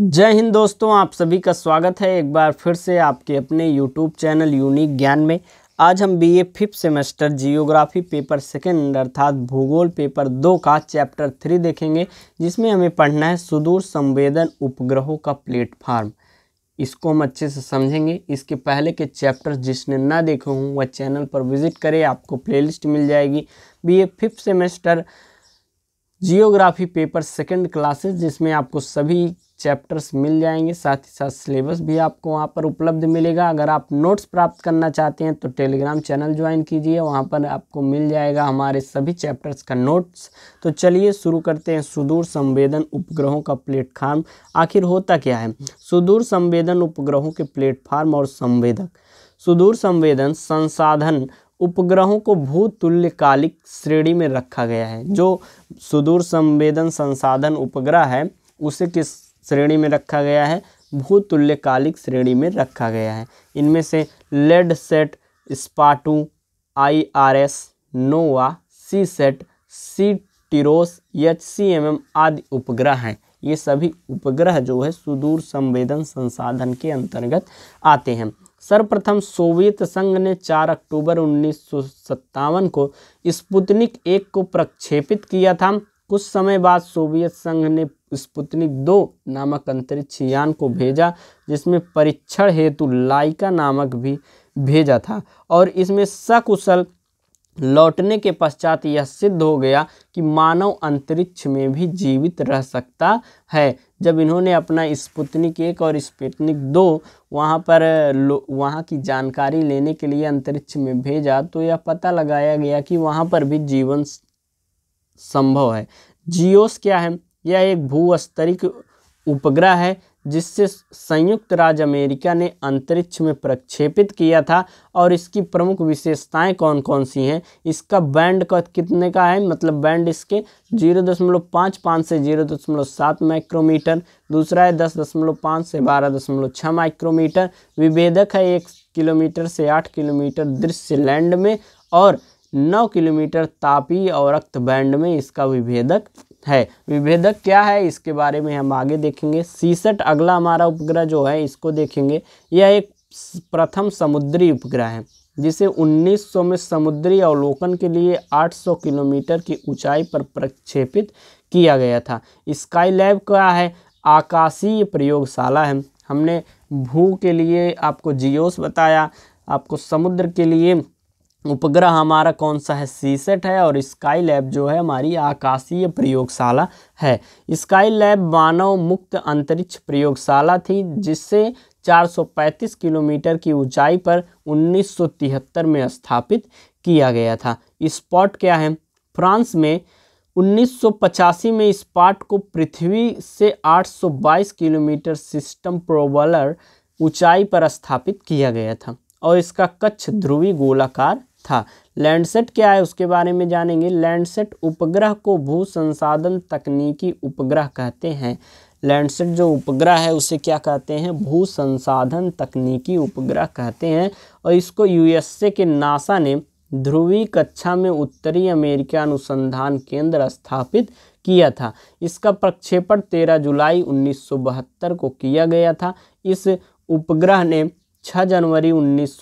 जय हिंद दोस्तों आप सभी का स्वागत है एक बार फिर से आपके अपने यूट्यूब चैनल यूनिक ज्ञान में आज हम BA fifth semester geography paper second अर्थात भूगोल पेपर दो का चैप्टर थ्री देखेंगे जिसमें हमें पढ़ना है सुदूर संवेदन उपग्रहों का प्लेटफार्म इसको हम अच्छे से समझेंगे इसके पहले के चैप्टर जिसने ना देखे हों वह चैनल पर विजिट करें आपको प्लेलिस्ट मिल जाएगी BA fifth semester geography paper second classes जिसमें आपको सभी चैप्टर्स मिल जाएंगे साथ ही साथ सिलेबस भी आपको वहाँ पर उपलब्ध मिलेगा अगर आप नोट्स प्राप्त करना चाहते हैं तो टेलीग्राम चैनल ज्वाइन कीजिए वहाँ पर आपको मिल जाएगा हमारे सभी चैप्टर्स का नोट्स तो चलिए शुरू करते हैं सुदूर संवेदन उपग्रहों का प्लेटफार्म आखिर होता क्या है सुदूर संवेदन उपग्रहों के प्लेटफार्म और संवेदक सुदूर संवेदन संसाधन उपग्रहों को भूतुल्यकालिक श्रेणी में रखा गया है जो सुदूर संवेदन संसाधन उपग्रह है उसे किस श्रेणी में रखा गया है भूतुल्यकालिक श्रेणी में रखा गया है इनमें से Landsat SPOT I R S NOAA Seasat सी TIROS H C M M आदि उपग्रह हैं ये सभी उपग्रह जो है सुदूर संवेदन संसाधन के अंतर्गत आते हैं सर्वप्रथम सोवियत संघ ने 4 अक्टूबर उन्नीस को स्पुतनिक एक को प्रक्षेपित किया था कुछ समय बाद सोवियत संघ ने स्पुतनिक दो नामक अंतरिक्ष यान को भेजा जिसमें परीक्षण हेतु लाइका नामक भी भेजा था और इसमें सकुशल लौटने के पश्चात यह सिद्ध हो गया कि मानव अंतरिक्ष में भी जीवित रह सकता है जब इन्होंने अपना स्पुतनिक एक और स्पुतनिक दो वहाँ पर वहाँ की जानकारी लेने के लिए अंतरिक्ष में भेजा तो यह पता लगाया गया कि वहाँ पर भी जीवन संभव है जियोस क्या है यह एक भूस्तरिक उपग्रह है जिससे संयुक्त राज्य अमेरिका ने अंतरिक्ष में प्रक्षेपित किया था और इसकी प्रमुख विशेषताएं कौन कौन सी हैं इसका बैंड का कितने का है मतलब बैंड इसके जीरो दशमलव पाँच पाँच से जीरो दशमलव सात माइक्रोमीटर दूसरा है दस दशमलव पाँच से बारह दशमलव छः माइक्रोमीटर विभेदक है एक किलोमीटर से आठ किलोमीटर दृश्य लैंड में और नौ किलोमीटर तापी और रक्त बैंड में इसका विभेदक है विभेदक क्या है इसके बारे में हम आगे देखेंगे सीसठ अगला हमारा उपग्रह जो है इसको देखेंगे यह एक प्रथम समुद्री उपग्रह है जिसे 1900 में समुद्री अवलोकन के लिए 800 किलोमीटर की ऊंचाई पर प्रक्षेपित किया गया था स्काई लैब क्या है आकाशीय प्रयोगशाला है हमने भू के लिए आपको जियोस बताया आपको समुद्र के लिए उपग्रह हमारा कौन सा है सीसेट है और स्काई लैब जो है हमारी आकाशीय प्रयोगशाला है स्काई लैब मानव मुक्त अंतरिक्ष प्रयोगशाला थी जिससे 435 किलोमीटर की ऊंचाई पर 1973 में स्थापित किया गया था स्पॉट क्या है फ्रांस में 1985 में स्पॉट को पृथ्वी से 822 किलोमीटर सिस्टम प्रोबलर ऊंचाई पर स्थापित किया गया था और इसका कच्छ ध्रुवी गोलाकार था लैंडसेट क्या है उसके बारे में जानेंगे लैंडसेट उपग्रह को भू संसाधन तकनीकी उपग्रह कहते हैं लैंडसेट जो उपग्रह है उसे क्या कहते हैं भू संसाधन तकनीकी उपग्रह कहते हैं और इसको यूएसए के नासा ने ध्रुवी कक्षा में उत्तरी अमेरिका अनुसंधान केंद्र स्थापित किया था इसका प्रक्षेपण 13 जुलाई 1972 को किया गया था इस उपग्रह ने 6 जनवरी उन्नीस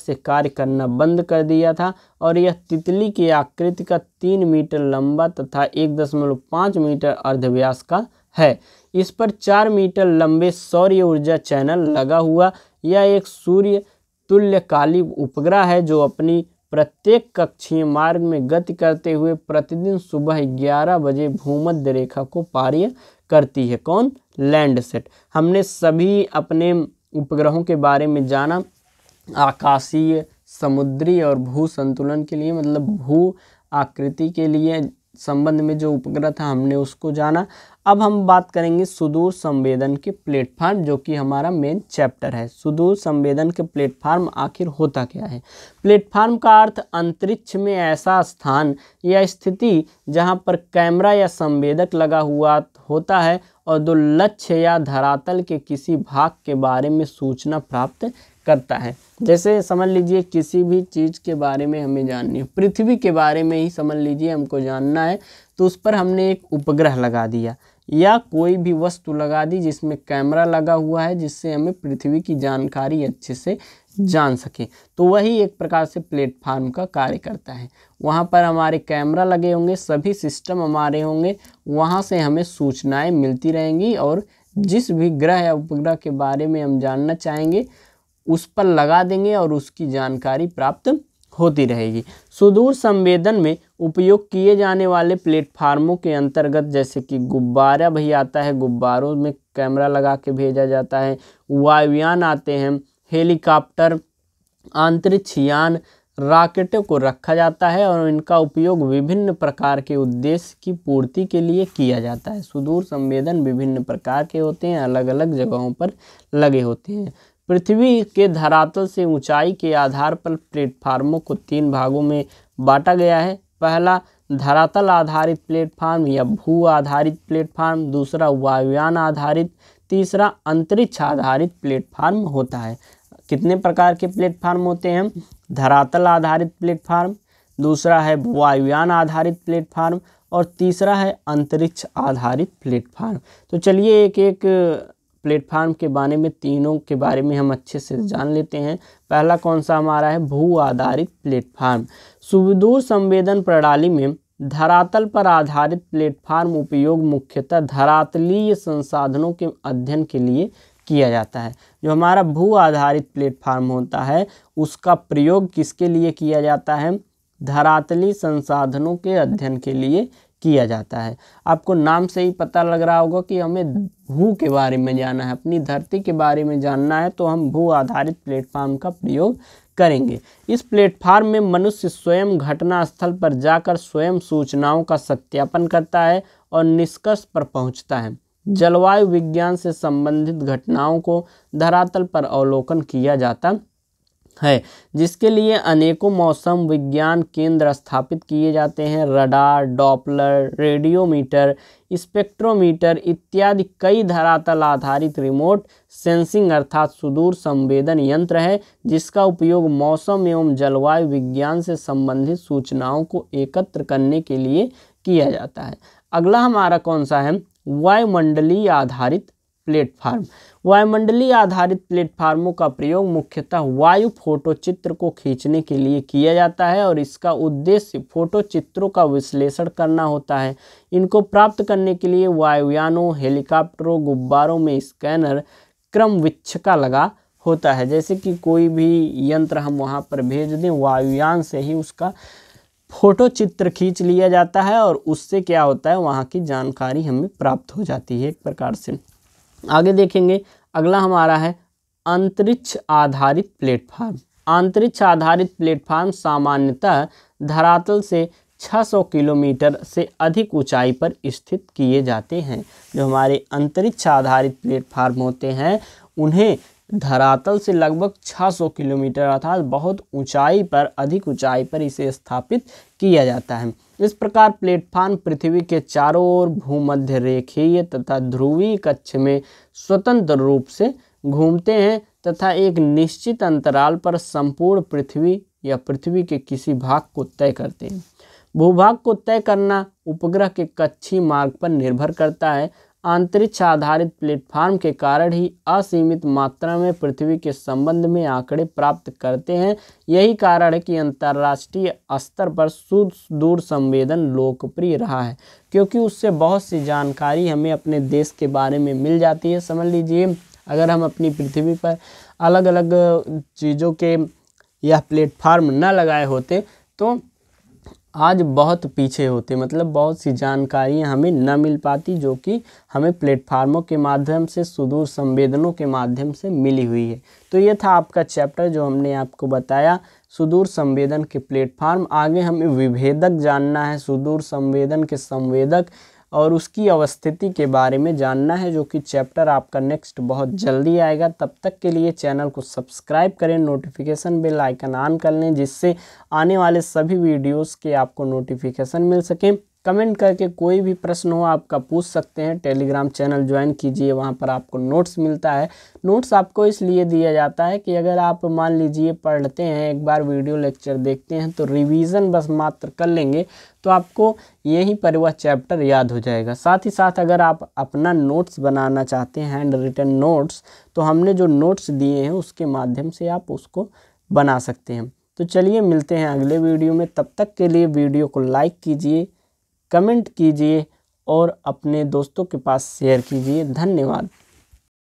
से कार्य करना बंद कर दिया था और यह तितली की आकृति का तीन मीटर लंबा तथा एक दशमलव पाँच मीटर अर्धव्यास का है इस पर चार मीटर लंबे सौर्य ऊर्जा चैनल लगा हुआ यह एक सूर्य तुल्यकाली उपग्रह है जो अपनी प्रत्येक कक्षीय मार्ग में गति करते हुए प्रतिदिन सुबह 11 बजे भूमध्य रेखा को पार्य करती है कौन लैंडसेट हमने सभी अपने उपग्रहों के बारे में जाना आकाशीय समुद्री और भू संतुलन के लिए मतलब भू आकृति के लिए संबंध में जो उपग्रह था हमने उसको जाना अब हम बात करेंगे सुदूर संवेदन के प्लेटफार्म जो कि हमारा मेन चैप्टर है सुदूर संवेदन के प्लेटफार्म आखिर होता क्या है प्लेटफार्म का अर्थ अंतरिक्ष में ऐसा स्थान या स्थिति जहां पर कैमरा या संवेदक लगा हुआ होता है और दो लक्ष्य या धरातल के किसी भाग के बारे में सूचना प्राप्त करता है जैसे समझ लीजिए किसी भी चीज़ के बारे में हमें जाननी है पृथ्वी के बारे में ही समझ लीजिए हमको जानना है तो उस पर हमने एक उपग्रह लगा दिया या कोई भी वस्तु लगा दी जिसमें कैमरा लगा हुआ है जिससे हमें पृथ्वी की जानकारी अच्छे से जान सकें तो वही एक प्रकार से प्लेटफार्म का कार्य करता है वहाँ पर हमारे कैमरा लगे होंगे सभी सिस्टम हमारे होंगे वहाँ से हमें सूचनाएं मिलती रहेंगी और जिस भी ग्रह या उपग्रह के बारे में हम जानना चाहेंगे उस पर लगा देंगे और उसकी जानकारी प्राप्त होती रहेगी सुदूर संवेदन में उपयोग किए जाने वाले प्लेटफार्मों के अंतर्गत जैसे कि गुब्बारा भी आता है गुब्बारों में कैमरा लगा के भेजा जाता है वायुयान आते हैं हेलीकॉप्टर अंतरिक्ष यान रॉकेटों को रखा जाता है और इनका उपयोग विभिन्न प्रकार के उद्देश्य की पूर्ति के लिए किया जाता है सुदूर संवेदन विभिन्न प्रकार के होते हैं अलग अलग जगहों पर लगे होते हैं पृथ्वी के धरातल से ऊंचाई के आधार पर प्लेटफार्मों को तीन भागों में बांटा गया है पहला धरातल आधारित प्लेटफार्म या भू आधारित प्लेटफार्म दूसरा वायुयान आधारित तीसरा अंतरिक्ष आधारित प्लेटफार्म होता है कितने प्रकार के प्लेटफार्म होते हैं धरातल आधारित प्लेटफार्म दूसरा है वायुयान आधारित प्लेटफार्म और तीसरा है अंतरिक्ष आधारित प्लेटफार्म तो चलिए एक एक प्लेटफार्म के बारे में तीनों के बारे में हम अच्छे से जान लेते हैं पहला कौन सा हमारा है भू आधारित प्लेटफार्म सुविदूर संवेदन प्रणाली में धरातल पर आधारित प्लेटफार्म उपयोग मुख्यतः धरातलीय संसाधनों के अध्ययन के लिए किया जाता है जो हमारा भू आधारित प्लेटफार्म होता है उसका प्रयोग किसके लिए किया जाता है धरातली संसाधनों के अध्ययन के लिए किया जाता है आपको नाम से ही पता लग रहा होगा कि हमें भू के बारे में जानना है अपनी धरती के बारे में जानना है तो हम भू आधारित प्लेटफार्म का प्रयोग करेंगे इस प्लेटफार्म में मनुष्य स्वयं घटना स्थल पर जाकर स्वयं सूचनाओं का सत्यापन करता है और निष्कर्ष पर पहुंचता है जलवायु विज्ञान से संबंधित घटनाओं को धरातल पर अवलोकन किया जाता है जिसके लिए अनेकों मौसम विज्ञान केंद्र स्थापित किए जाते हैं रडार डॉपलर रेडियोमीटर स्पेक्ट्रोमीटर इत्यादि कई धरातल आधारित रिमोट सेंसिंग अर्थात सुदूर संवेदन यंत्र है जिसका उपयोग मौसम एवं जलवायु विज्ञान से संबंधित सूचनाओं को एकत्र करने के लिए किया जाता है अगला हमारा कौन सा है वायुमंडलीय आधारित प्लेटफार्म वायुमंडलीय आधारित प्लेटफार्मों का प्रयोग मुख्यतः वायु फोटो चित्र को खींचने के लिए किया जाता है और इसका उद्देश्य फोटो चित्रों का विश्लेषण करना होता है इनको प्राप्त करने के लिए वायुयानों हेलीकॉप्टरों गुब्बारों में स्कैनर क्रम विच्छका लगा होता है जैसे कि कोई भी यंत्र हम वहाँ पर भेज दें वायुयान से ही उसका फोटो चित्र खींच लिया जाता है और उससे क्या होता है वहाँ की जानकारी हमें प्राप्त हो जाती है एक प्रकार से आगे देखेंगे अगला हमारा है अंतरिक्ष आधारित प्लेटफार्म अंतरिक्ष आधारित प्लेटफार्म सामान्यतः धरातल से 600 किलोमीटर से अधिक ऊंचाई पर स्थित किए जाते हैं जो हमारे अंतरिक्ष आधारित प्लेटफार्म होते हैं उन्हें धरातल से लगभग 600 किलोमीटर अर्थात बहुत ऊंचाई पर अधिक ऊंचाई पर इसे स्थापित किया जाता है इस प्रकार प्लेटफार्म पृथ्वी के चारों ओर भूमध्य रेखीय तथा ध्रुवीय कक्ष में स्वतंत्र रूप से घूमते हैं तथा एक निश्चित अंतराल पर संपूर्ण पृथ्वी या पृथ्वी के किसी भाग को तय करते हैं भूभाग को तय करना उपग्रह के कच्छी मार्ग पर निर्भर करता है अंतरिक्ष आधारित प्लेटफॉर्म के कारण ही असीमित मात्रा में पृथ्वी के संबंध में आंकड़े प्राप्त करते हैं यही कारण है कि अंतर्राष्ट्रीय स्तर पर सुदूर संवेदन लोकप्रिय रहा है क्योंकि उससे बहुत सी जानकारी हमें अपने देश के बारे में मिल जाती है समझ लीजिए अगर हम अपनी पृथ्वी पर अलग अलग चीज़ों के यह प्लेटफार्म न लगाए होते तो आज बहुत पीछे होते मतलब बहुत सी जानकारियाँ हमें न मिल पाती जो कि हमें प्लेटफार्मों के माध्यम से सुदूर संवेदनों के माध्यम से मिली हुई है तो ये था आपका चैप्टर जो हमने आपको बताया सुदूर संवेदन के प्लेटफार्म आगे हमें विभेदक जानना है सुदूर संवेदन के संवेदक और उसकी अवस्थिति के बारे में जानना है जो कि चैप्टर आपका नेक्स्ट बहुत जल्दी आएगा तब तक के लिए चैनल को सब्सक्राइब करें नोटिफिकेशन बेल आइकन ऑन कर लें जिससे आने वाले सभी वीडियोस के आपको नोटिफिकेशन मिल सकें कमेंट करके कोई भी प्रश्न हो आपका पूछ सकते हैं टेलीग्राम चैनल ज्वाइन कीजिए वहाँ पर आपको नोट्स मिलता है नोट्स आपको इसलिए दिया जाता है कि अगर आप मान लीजिए पढ़ते हैं एक बार वीडियो लेक्चर देखते हैं तो रिवीजन बस मात्र कर लेंगे तो आपको यही पर वह चैप्टर याद हो जाएगा साथ ही साथ अगर आप अपना नोट्स बनाना चाहते हैं हैंड रिटन नोट्स तो हमने जो नोट्स दिए हैं उसके माध्यम से आप उसको बना सकते हैं तो चलिए मिलते हैं अगले वीडियो में तब तक के लिए वीडियो को लाइक कीजिए कमेंट कीजिए और अपने दोस्तों के पास शेयर कीजिए धन्यवाद